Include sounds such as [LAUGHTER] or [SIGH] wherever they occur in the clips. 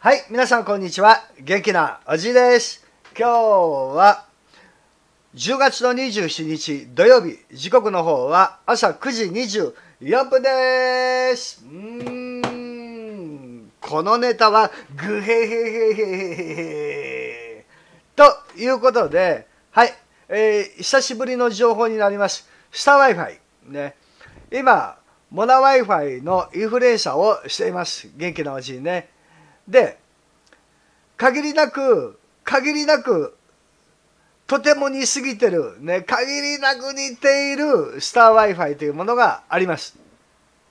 はい、皆さんこんにちは。元気なおじいです。今日は10月の27日土曜日、時刻の方は朝9時24分です。うん、このネタはグへヘヘヘヘヘということで、はい、えー、久しぶりの情報になります。スター Wi-Fi。ね、今、モナ Wi-Fi のインフルエンサーをしています。元気なおじいね。で限りなく限りなくとても似すぎてる、ね、限りなく似ているスター Wi-Fi というものがあります。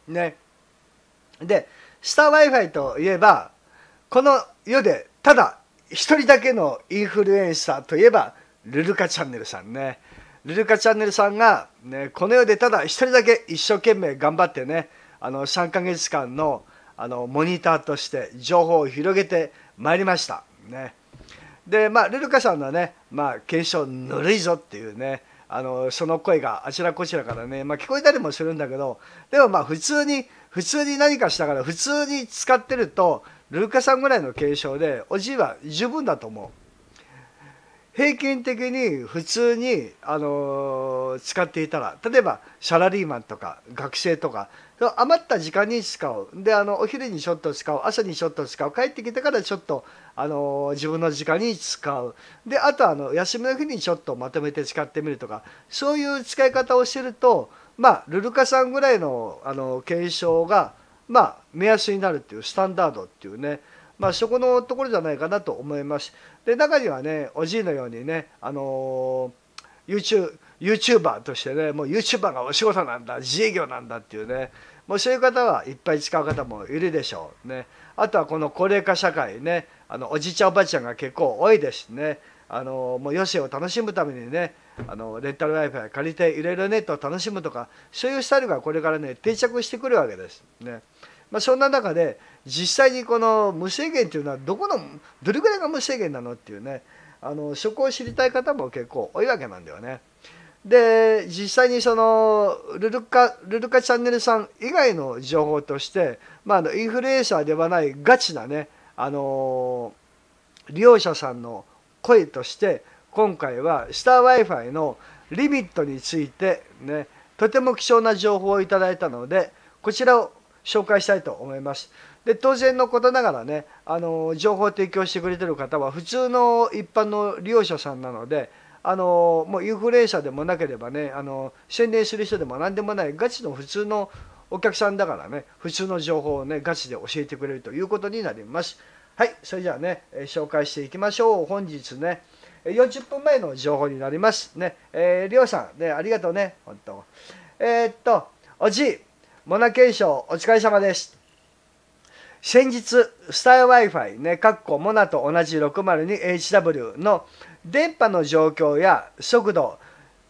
ね。で、スター Wi-Fi といえば、この世でただ一人だけのインフルエンサーといえば、ルルカチャンネルさんね。ルルカチャンネルさんが、ね、この世でただ一人だけ一生懸命頑張ってね、あの3ヶ月間のあのモニターとして情報を広げてまいりました。ね、でまあルルカさんのね、まあ、検証ぬるいぞっていうねあのその声があちらこちらからね、まあ、聞こえたりもするんだけどでもまあ普通に普通に何かしたから普通に使ってるとルルカさんぐらいの検証でおじいは十分だと思う。平均的に普通に、あのー、使っていたら例えばサラリーマンとか学生とか余った時間に使をであのお昼にちょっと使を朝にちょっと使を帰ってきてからちょっとあの自分の時間に使うであとあの休みの日にちょっとまとめて使ってみるとかそういう使い方をしてるとまあルルカさんぐらいのあの検証がまあ目安になるっていうスタンダードっていうねまあ、そこのところじゃないかなと思います。で中にはねおじいのようにねあの YouTube ユーチューバーとしてねもうユーチューバーがお仕事なんだ自営業なんだっていうねもうそういう方はいっぱい使う方もいるでしょうねあとはこの高齢化社会ねあのおじいちゃんおばあちゃんが結構多いですねあのもう余生を楽しむためにねあのレンタル Wi-Fi 借りていろいろネットを楽しむとかそういうスタイルがこれからね定着してくるわけですね。まあ、そんな中で実際にこの無制限というのはどこのどれぐらいが無制限なのっていうねあのそこを知りたい方も結構多いわけなんだよね。で実際にそのルルカルルカチャンネルさん以外の情報として、まあ、あのインフルエンサーではないガチなね、あのー、利用者さんの声として今回はスター w i f i のリミットについて、ね、とても貴重な情報をいただいたのでこちらを紹介したいと思います。で当然のことながらね、あのー、情報を提供してくれてる方は普通の一般の利用者さんなのであのもうインフレ者でもなければねあの宣伝する人でも何でもないガチの普通のお客さんだからね普通の情報をねガチで教えてくれるということになりますはいそれじゃあね紹介していきましょう本日ね40分前の情報になりますねえー、りょうさんねありがとうね本当えー、っとおじいモナ検証お疲れ様です先日スター Wi-Fi ね、かっこモナと同じ 602HW の電波の状況や速度、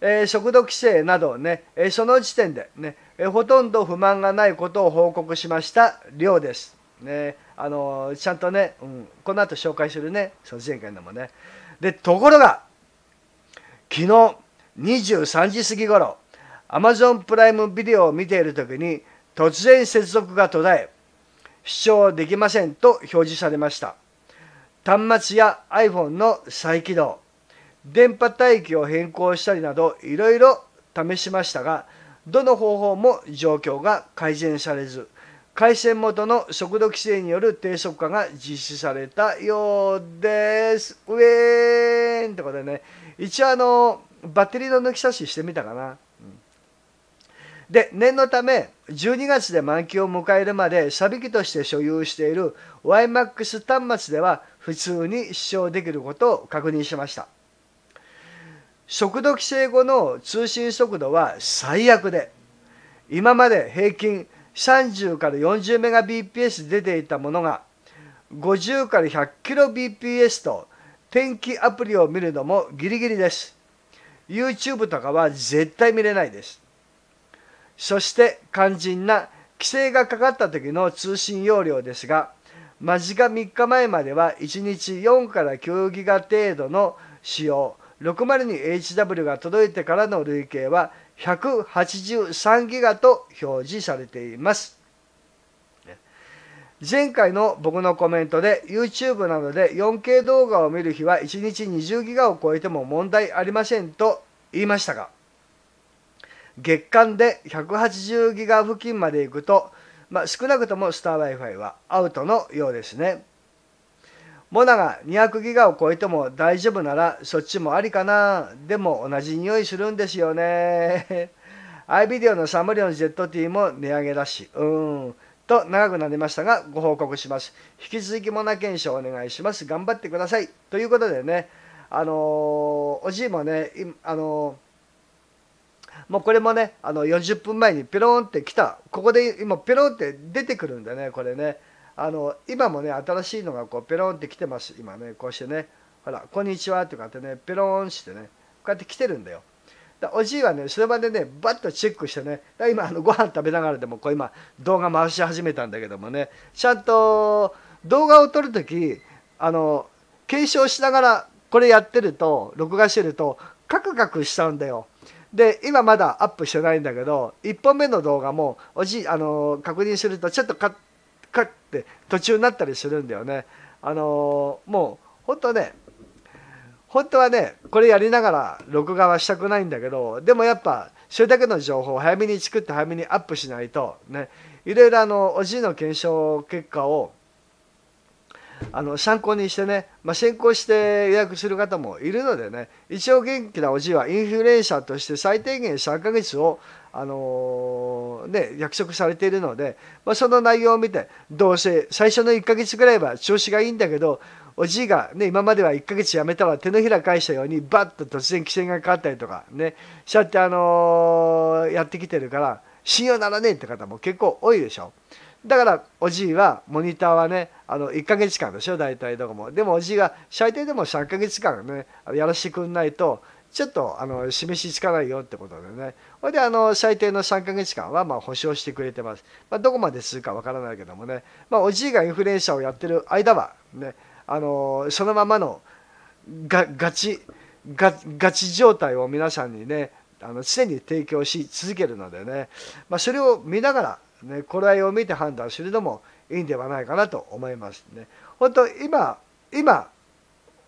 えー、速度規制などね、えー、その時点でね、えー、ほとんど不満がないことを報告しました量です。ね、あのちゃんとね、うん、この後紹介するね、その前回のもね。で、ところが、昨日23時過ぎ頃、Amazon プライムビデオを見ている時に、突然接続が途絶え、視聴できませんと表示されました。端末や iPhone の再起動、電波帯域を変更したりなどいろいろ試しましたが、どの方法も状況が改善されず、回線元の速度規制による低速化が実施されたようです。ウェーンってことでね、一応あの、バッテリーの抜き差ししてみたかな。で、念のため、12月で満期を迎えるまで、サビ機として所有している YMAX 端末では、普通に視聴できることを確認しました速度規制後の通信速度は最悪で今まで平均30から40メガ BPS 出ていたものが50から100キロ BPS と天気アプリを見るのもギリギリです YouTube とかは絶対見れないですそして肝心な規制がかかった時の通信容量ですが間近3日前までは1日4から9ギガ程度の使用 602HW が届いてからの累計は183ギガと表示されています。前回の僕のコメントで YouTube などで 4K 動画を見る日は1日20ギガを超えても問題ありませんと言いましたが月間で180ギガ付近まで行くとまあ、少なくともスター Wi-Fi はアウトのようですね。モナが200ギガを超えても大丈夫ならそっちもありかな。でも同じ匂いするんですよね。i イビデオのサムリオン ZT も値上げだし、うーん。と長くなりましたがご報告します。引き続きモナ検証お願いします。頑張ってください。ということでね、あのー、おじいもね、あのーもうこれもね、あの40分前にピローンって来た。ここで今ピローンって出てくるんだね、これね。あの、今もね、新しいのがこうピローンって来てます、今ね。こうしてね、ほら、こんにちはとかってね、ピローンしてね、こうやって来てるんだよ。だおじいはね、その場でね、バッとチェックしてね、だ今あのご飯食べながらでもこう今動画回し始めたんだけどもね、ちゃんと動画を撮るとき、あの、継承しながらこれやってると、録画してると、カクカクしちゃうんだよ。で今まだアップしてないんだけど1本目の動画もおじあの確認するとちょっとカッカッって途中になったりするんだよね。あのもう本当ね本当はねこれやりながら録画はしたくないんだけどでもやっぱそれだけの情報を早めに作って早めにアップしないとねいろいろあのおじいの検証結果をあの参考にしてね、まあ、先行して予約する方もいるのでね一応元気なおじいはインフルエンサーとして最低限3ヶ月を、あのー、ね、約束されているので、まあ、その内容を見てどうせ最初の1ヶ月ぐらいは調子がいいんだけどおじいが、ね、今までは1ヶ月やめたら手のひら返したようにバッと突然規制がかかったりとかねそうやって、あのー、やってきてるから信用ならねえって方も結構多いでしょ。だからおじいはモニターはねあの1ヶ月間でしょ大体どこもでもおじいが最低でも3ヶ月間ねやらしてくんないとちょっとあの示しつかないよってことでねほいであの最低の3ヶ月間はまあ保証してくれてます、まあ、どこまでするかわからないけどもね、まあ、おじいがインフルエンサーをやってる間はねあのそのままのがガチガガチ状態を皆さんにねあの常に提供し続けるのでね、まあ、それを見ながらね、これを見て判断するのもいいんではないかなと思いますね。本当今今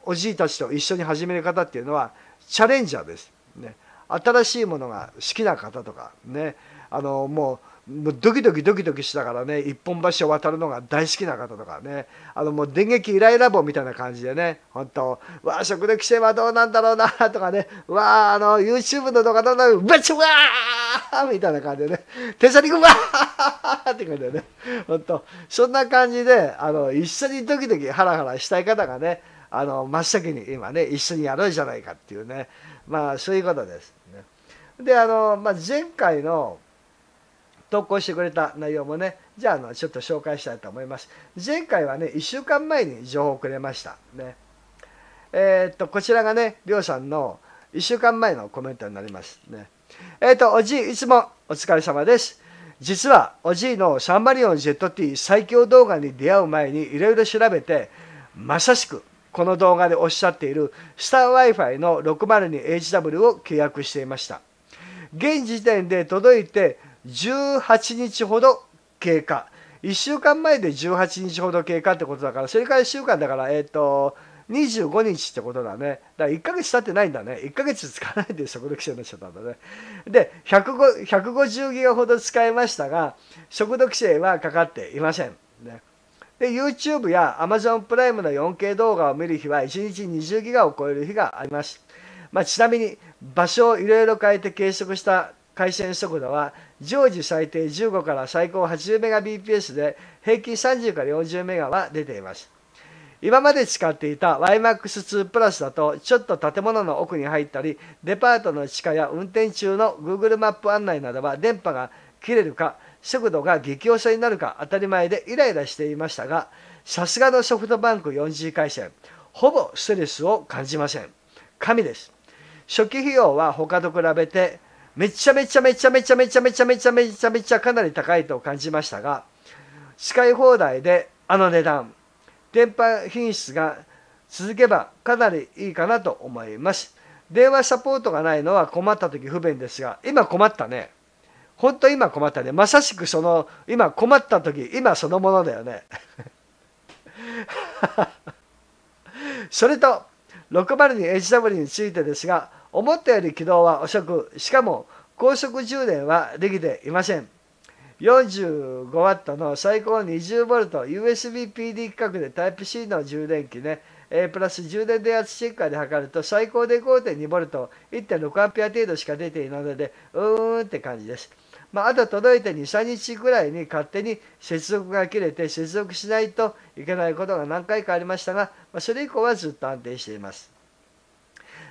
おじいたちと一緒に始める方っていうのはチャレンジャーです。ね、新しいものが好きな方とかねあのもうもうドキドキドキドキしながらね一本橋を渡るのが大好きな方とかねあのもう電撃イライラ棒みたいな感じでね本当わあ食の規制はどうなんだろうなとかねわああの YouTube の動画どうなるバチわあみたいな感じでね手差にくわあって感じでね本当そんな感じであの一緒にドキドキハラハラしたい方がねあの真っ先に今ね一緒にやろうじゃないかっていうねまあそういうことです、ね。であの、まあ、前回の投稿してくれた内容もね、じゃああのちょっと紹介したいと思います。前回はね、1週間前に情報をくれました。ね。えー、っと、こちらがね、りょうさんの1週間前のコメントになります。ね。えー、っと、おじい、いつもお疲れ様です。実は、おじいのサンマリオン ZT 最強動画に出会う前にいろいろ調べて、まさしく、この動画でおっしゃっているスター Wi-Fi の 602HW を契約していました。現時点で届いて18日ほど経過1週間前で18日ほど経過ってことだからそれから1週間だからえっ、ー、と25日ってことだね。だから1ヶ月経ってないんだね。1ヶ月使わないで食読者になっちゃったんだね。で、150ギガほど使いましたが、食読者はかかっていません。ね、で、YouTube や Amazon プライムの 4K 動画を見る日は1日20ギガを超える日があります。まあ、ちなみに場所をいろいろ変えて計測した回線速度は常時最低15から最高 80Mbps で平均30から 40MB は出ています。今まで使っていた YMAX2 プラスだとちょっと建物の奥に入ったりデパートの地下や運転中の Google マップ案内などは電波が切れるか速度が激遅になるか当たり前でイライラしていましたがさすがのソフトバンク 4G 回線ほぼストレスを感じません神です初期費用は他と比べてめちゃめちゃめちゃめちゃめちゃめちゃめちゃめちゃめちゃかなり高いと感じましたが使い放題であの値段電波品質が続けばかなりいいかなと思います電話サポートがないのは困った時不便ですが今困ったね本当今困ったねまさしくその今困った時今そのものだよね [LAUGHS] それと 602HW についてですが思ったより軌道は遅くしかも高速充電はできていません 45W の最高 20VUSBPD 規格で Type-C の充電器ね A プラス充電電圧チェッカーで測ると最高で 5.2V1.6A 程度しか出ていないのでうーんって感じです、まあ、あと届いて23日くらいに勝手に接続が切れて接続しないといけないことが何回かありましたが、まあ、それ以降はずっと安定しています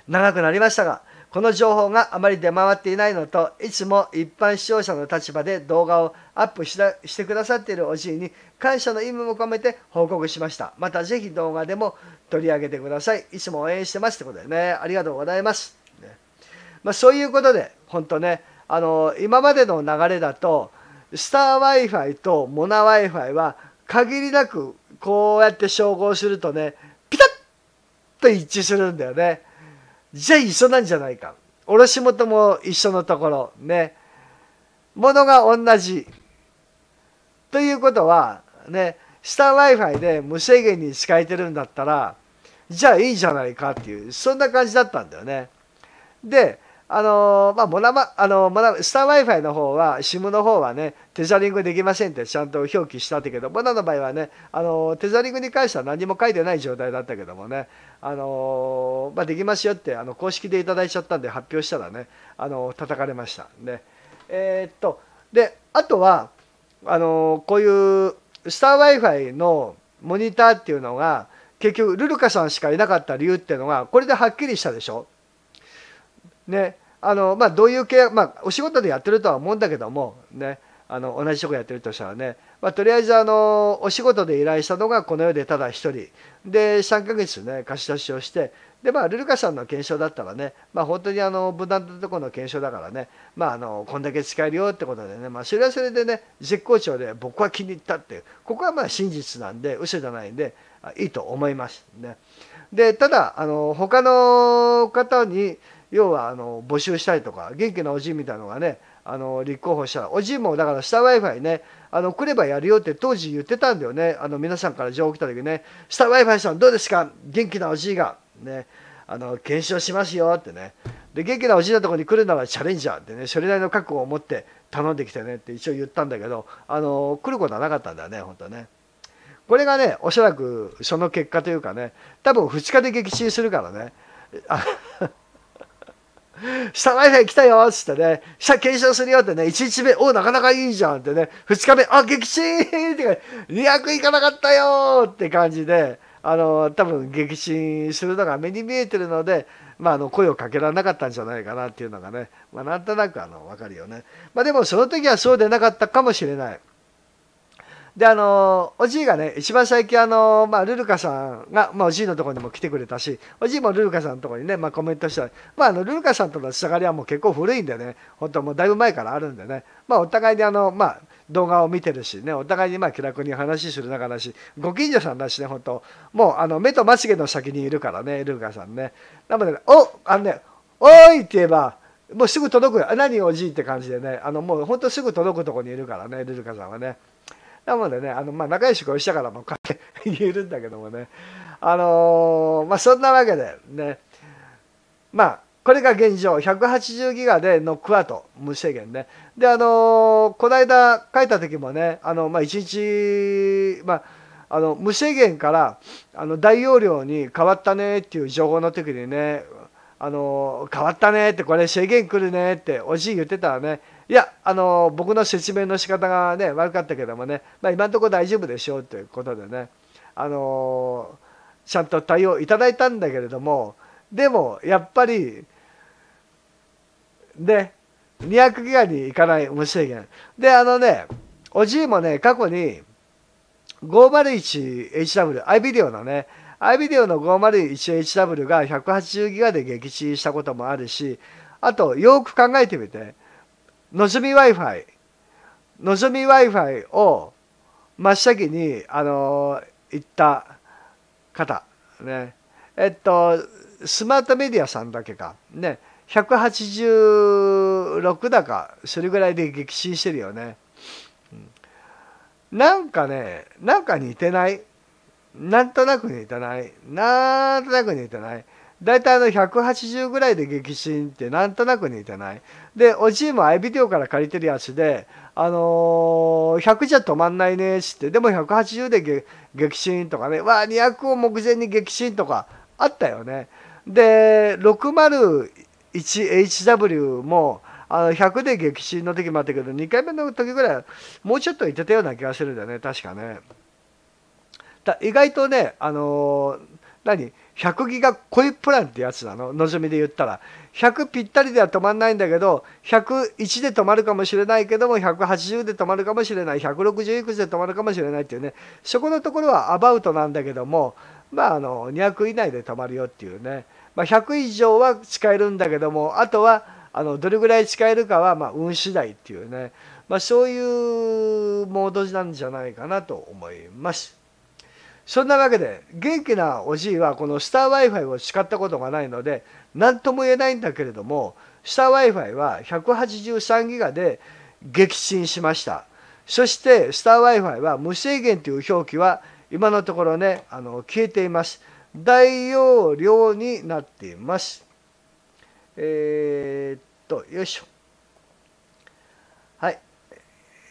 長くなりましたが、この情報があまり出回っていないのと、いつも一般視聴者の立場で動画をアップしてくださっているおじいに感謝の意味も込めて報告しました。またぜひ動画でも取り上げてください。いつも応援してますってことでね、ありがとうございます。ねまあ、そういうことで、本当ね、あのー、今までの流れだと、スター Wi-Fi とモナ Wi-Fi は限りなくこうやって照合するとね、ピタッと一致するんだよね。じゃあ一緒なんじゃないか卸元も一緒のところねものが同じということはね下 w i f i で無制限に使えてるんだったらじゃあいいじゃないかっていうそんな感じだったんだよね。であのまあ、モナマ、あのモナ、スター Wi-Fi の方は、SIM の方はね、テザリングできませんってちゃんと表記したんだけど、モナの場合はね、あのテザリングに関しては何も書いてない状態だったけどもね、あのまあ、できますよって、あの、公式でいただいちゃったんで発表したらね、あの叩かれましたね、えー、っと、で、あとは、あのこういうスター Wi-Fi のモニターっていうのが、結局、ルルカさんしかいなかった理由っていうのが、これではっきりしたでしょ。ね、あのまあ、どういう契約、まあ、お仕事でやってるとは思うんだけども、ね、あの同じ職やってるとしたらね、まあ、とりあえずあのお仕事で依頼したのがこの世でただ1人で3ヶ月ね貸し出しをしてで、まあ、ルルカさんの検証だったらね、まあ、本当にあの無難なところの検証だからね、まあ、あのこんだけ使えるよってことでね、まあ、それはそれでね絶好調で僕は気に入ったっていうここはまあ真実なんで嘘じゃないんでいいと思いますね。でただあの他の方に要はあの募集したりとか元気なおじいみたいなのがねあの立候補したらおじいもだから下 w i f i ねあの来ればやるよって当時言ってたんだよねあの皆さんから情報来た時ね下 w i f i さんどうですか元気なおじいがねあの検証しますよってねで元気なおじいのとこに来るならチャレンジャーってねそれなりの覚悟を持って頼んできてねって一応言ったんだけどあの来ることはなかったんだよね本当ね。これがねおそらくその結果というかね多分2日で撃沈するからね。下外編来たよっつってね、下検証するよってね、1日目、おなかなかいいじゃんってね、2日目、あ、撃沈ってか、200いかなかったよって感じで、あの、多分撃沈するのが目に見えてるので、まあ、あの声をかけられなかったんじゃないかなっていうのがね、まあ、なんとなくあの分かるよね。まあ、でもその時はそうでなかったかもしれない。であのおじいがね一番最近あの、まあ、ルルカさんが、まあ、おじいのところにも来てくれたしおじいもルルカさんのところにね、まあ、コメントしたり、まあ、あのルルカさんとのつながりはもう結構古いんでね本当もうだいぶ前からあるんでね、まあ、お互いにあの、まあ、動画を見てるしねお互いにまあ気楽に話する仲だしご近所さんだしね本当もうあの目とまつげの先にいるからねルルカさんねなので、ね、おあのねおいって言えばもうすぐ届くよ。何おじいって感じでねあのもう本当すぐ届くとこにいるからねルルカさんはね。なのでね、あの、まあ、仲良しご一緒からも、こうて言えるんだけどもね。あのー、まあ、そんなわけで、ね。まあ、これが現状、180ギガでノックアウト、無制限ね。で、あのー、この間書いた時もね、あの、まあ、1日、まあ、あの無制限からあの大容量に変わったねっていう情報の時にねあの変わったねってこれ制限来るねっておじい言ってたらねいやあの僕の説明の仕方がね悪かったけどもね、まあ、今のところ大丈夫でしょうということでねあのちゃんと対応いただいたんだけれどもでもやっぱりで200ギガに行かない無制限であのねおじいもね過去に 501HW アイビデオのね i イビ d オ o の5 0 1 h w が 180GB で撃沈したこともあるしあとよく考えてみてのぞみ Wi-Fi のぞみ Wi-Fi を真っ先にあの行った方ねえっとスマートメディアさんだけかね186だかそれぐらいで激震してるよね、なんかねなんか似てないなんとなく似てない。なんとなく似てない。大体あの180ぐらいで激震ってなんとなく似てない。で、おじいもアイビデオから借りてるやつで、あのー、100じゃ止まんないねしって、でも180で激震とかね、わあ、200を目前に激震とかあったよね。で、601HW も、あの100で激震の時もあったけど、2回目の時ぐらい、もうちょっといってたような気がするんだよね、確かね。意外とねあのー、何100ギガ濃いプランってやつなののぞみで言ったら100ぴったりでは止まんないんだけど101で止まるかもしれないけども180で止まるかもしれない160いくつで止まるかもしれないっていうねそこのところはアバウトなんだけどもまああの200以内で止まるよっていうね、まあ、100以上は使えるんだけどもあとはあのどれぐらい使えるかはまあ運次第っていうね、まあ、そういうモードなんじゃないかなと思います。そんなわけで元気なおじいはこのスター w i f i を使ったことがないので何とも言えないんだけれどもスター w i f i は183ギガで撃沈しましたそしてスター w i f i は無制限という表記は今のところねあの消えています大容量になっていますえー、っとよいしょはい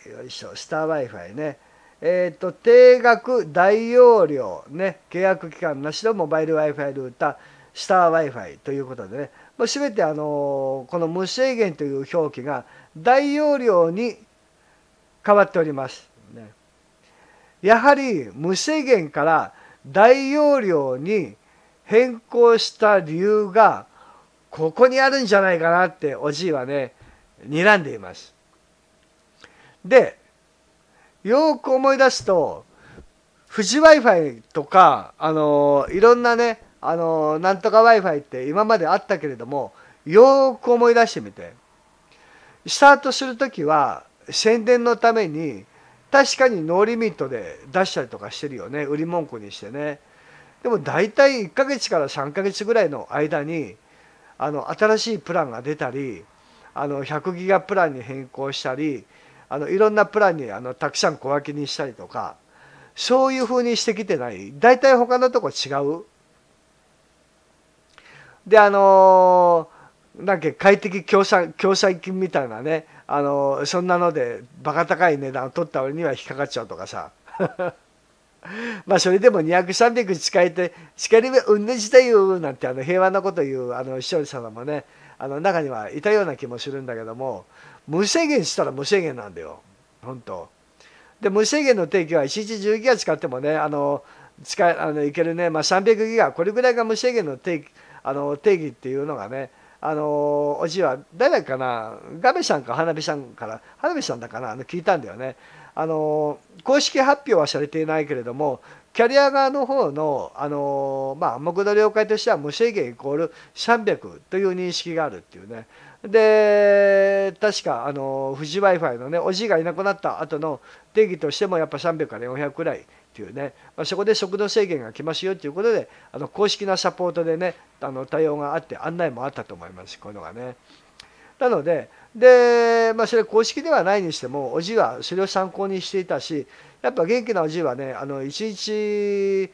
よいしょスター w i f i ねえっ、ー、と、定額、大容量、ね、契約期間なしのモバイル Wi-Fi ルーター、スター Wi-Fi ということでね、もう全てあのこの無制限という表記が大容量に変わっております。ね、やはり無制限から大容量に変更した理由がここにあるんじゃないかなっておじいはね睨んでいます。でよく思い出すと富士 w i f i とか、あのいろんなね、あのなんとか w i f i って今まであったけれどもよく思い出してみてスタートする時は宣伝のために確かにノーリミットで出したりとかしてるよね売り文句にしてねでも大体1ヶ月から3ヶ月ぐらいの間にあの新しいプランが出たりあの100ギガプランに変更したりあのいろんなプランにあのたくさん小分けにしたりとかそういうふうにしてきてない大体他のとこ違う。であのなんか快適共産共産金みたいなねあのそんなのでバカ高い値段を取った割には引っかかっちゃうとかさ [LAUGHS] まあそれでも200300近いて近いうんねじだよなんてあの平和なこと言うあの視聴者様もねあの中にはいたような気もするんだけども無制限したら無制限なんだよ本当で無制限の定義は1日10ギガ使ってもねあの使あのいけるね、まあ、300ギガこれぐらいが無制限の定義あの定義っていうのがねあのおじいは誰かなガメさんか花火さんから花火さんだかなあの聞いたんだよねあの公式発表はされていないけれどもキャリア側の方のあのまあ目の了解としては無制限イコール300という認識があるっていうねで確かあの富士 w i f i のねおじいがいなくなった後の定義としてもやっぱ300から400くらいっていうね、まあ、そこで速度制限が来ますよっていうことであの公式なサポートでねあの対応があって案内もあったと思いますこういうのがね。なのでで、まあ、それ公式ではないにしてもおじいはそれを参考にしていたしやっぱ元気なおじいはねあの一日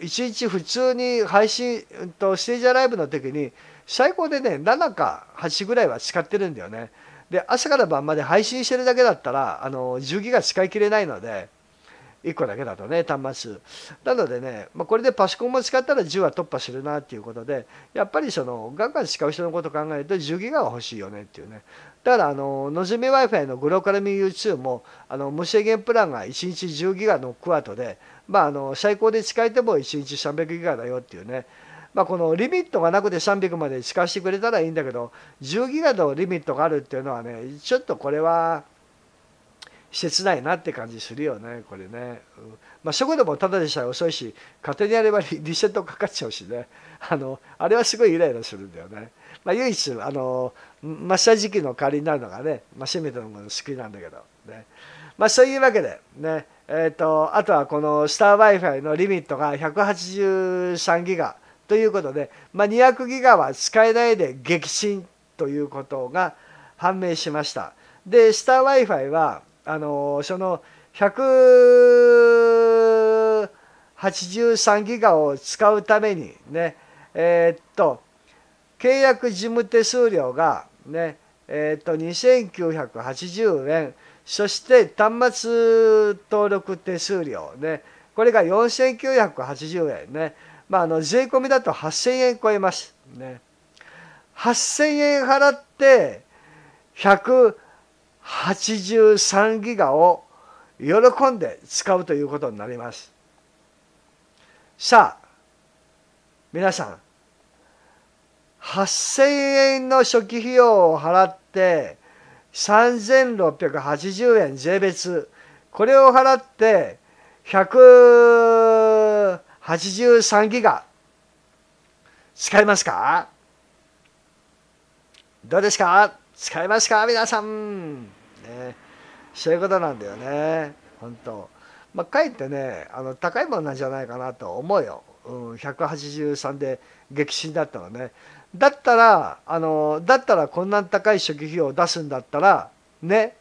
一日普通に配信とステージアライブの時に最高でね7か8ぐらいは使ってるんだよねで朝から晩まで配信してるだけだったらあの10ギガ使い切れないので1個だけだとね端末なのでね、まあ、これでパソコンも使ったら10は突破するなっていうことでやっぱりそのガンガン使う人のこと考えると10ギガは欲しいよねっていうねだからあのぞみ w i f i のグローカルミ U2 もあの無制限プランが1日10ギガのクワートで、まあ、あの最高で使えても1日300ギガだよっていうねまあ、このリミットがなくて300まで使わしてくれたらいいんだけど10ギガのリミットがあるっていうのはねちょっとこれは切ないなって感じするよねこれね、うん、まあ速度もただでさえ遅いし勝手にやればリセットかかっちゃうしねあのあれはすごいイライラするんだよね、まあ、唯一あのマッサージ機の代わりになるのがね、まあ、せめてのもの好きなんだけどねまあそういうわけでねえっ、ー、とあとはこのスター w i f i のリミットが183ギガということで、まあ、200ギガは使えないで激震ということが判明しました。で、スター Wi-Fi は、あのその183ギガを使うためにね、えー、っと、契約事務手数料がね、えー、っと、2980円、そして端末登録手数料ね、これが4980円ね、まあ、あの税込みだと8,000円超えます。ね、8,000円払って183ギガを喜んで使うということになります。さあ皆さん8,000円の初期費用を払って3680円税別これを払って1 0 83ギガ使いますかどうですか使いますか皆さん、ね、そういうことなんだよね本当まあかえってねあの高いものなんじゃないかなと思うよ、うん、183で激震だったのねだったらあのだったらこんな高い初期費用を出すんだったらね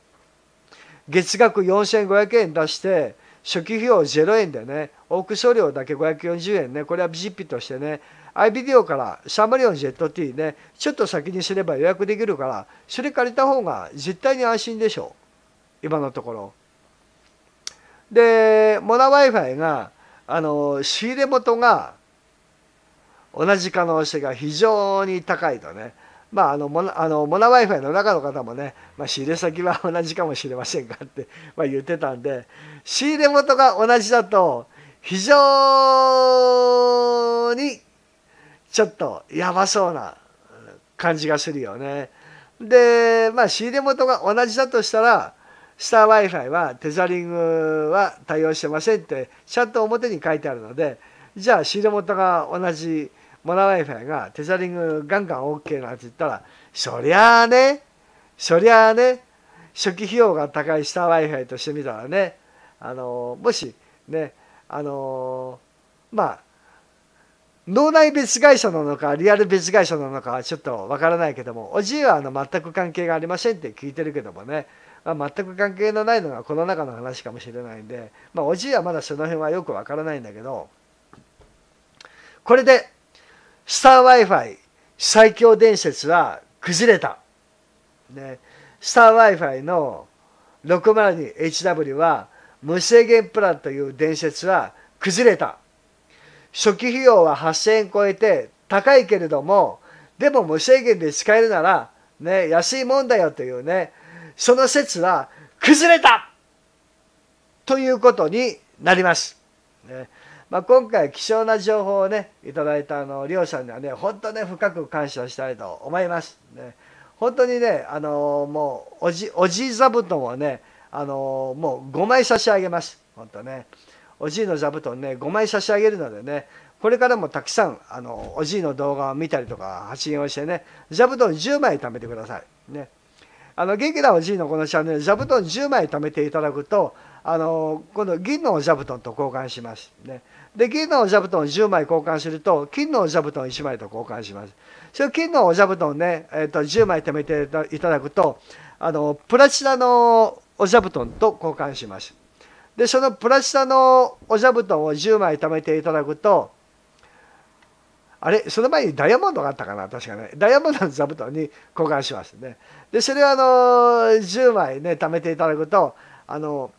月額4500円出して初期費用0円でねオーク所料だけ540円ねこれは GP としてね i ビデオからシャマリオン ZT ねちょっと先にすれば予約できるからそれ借りた方が絶対に安心でしょう今のところでモナ Wi-Fi があの仕入れ元が同じ可能性が非常に高いとねまあ、あのモナあのモナ Wi-Fi の中の方もね、まあ、仕入れ先は同じかもしれませんがって、まあ、言ってたんで仕入れ元が同じだと非常にちょっとやばそうな感じがするよね。で、まあ仕入れ元が同じだとしたら、スター Wi-Fi はテザリングは対応してませんってちゃんと表に書いてあるので、じゃあ仕入れ元が同じモナ Wi-Fi がテザリングガンガン OK なんて言ったら、そりゃあね、そりゃあね、初期費用が高いスター Wi-Fi としてみたらね、あの、もしね、あのまあ脳内別会社なのかリアル別会社なのかちょっとわからないけどもおじいはあの全く関係がありませんって聞いてるけどもね、まあ、全く関係のないのがこの中の話かもしれないんで、まあ、おじいはまだその辺はよくわからないんだけどこれでスター w i f i 最強伝説は崩れた、ね、スター w i f i の 602HW は無制限プランという伝説は崩れた初期費用は8000円超えて高いけれどもでも無制限で使えるなら、ね、安いもんだよというねその説は崩れたということになります。ねまあ、今回貴重な情報をねいただいたあの両さんにはね本当ね深く感謝したいと思います。ね、本当にねあのもうおじおじい座布団をねあのもう5枚差し上げます。本当ね。おじいの座布団ね、5枚差し上げるのでね、これからもたくさん、あの、おじいの動画を見たりとか発信をしてね、座布団10枚貯めてください。ね。あの、元気なおじいのこのチャンネル、座布団10枚貯めていただくと、あの、この銀の座布団と交換します。ね。で、銀の座布団10枚交換すると、金の座布団1枚と交換します。それ金の座布団ね、えっ、ー、と、10枚貯めていただくと、あの、プラチナのお座布団と交換します。で、そのプラスのお座布団を10枚貯めていただくと、あれその前にダイヤモンドがあったかな確かね。ダイヤモンドの座布団に交換しますね。で、それをあの、10枚ね、貯めていただくと、あの、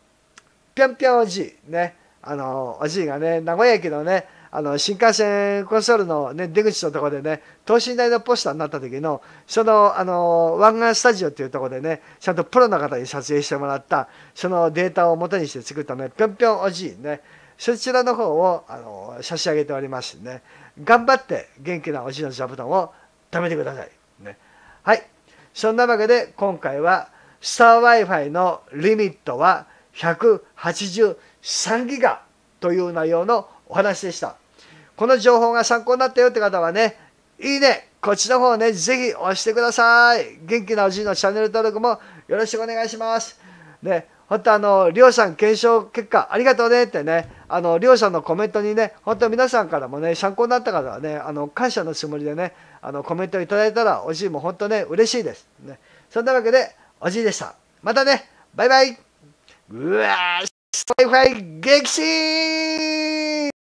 ぴょんぴょんおじい、ね、あの、おじいがね、名古屋駅のね、あの新幹線コンソールの、ね、出口のところでね等身大のポスターになった時のそのあの湾岸スタジオっていうところでねちゃんとプロの方に撮影してもらったそのデータを元にして作ったねぴょんぴょんおじいねそちらの方をあの差し上げておりますね頑張って元気なおじいの座布団を貯めてください、ね、はいそんなわけで今回はスター Wi-Fi のリミットは183ギガという内容のお話でした。この情報が参考になったよって方はね、いいね、こっちの方ね、ぜひ押してください。元気なおじいのチャンネル登録もよろしくお願いします。ね、本当あの、りょうさん検証結果ありがとうねってね、あの、りょうさんのコメントにね、本当皆さんからもね、参考になった方はね、あの、感謝のつもりでね、あの、コメントいただいたら、おじいも本当ね、嬉しいです。ね。そんなわけで、おじいでした。またね、バイバイうわー、スパイファイ激震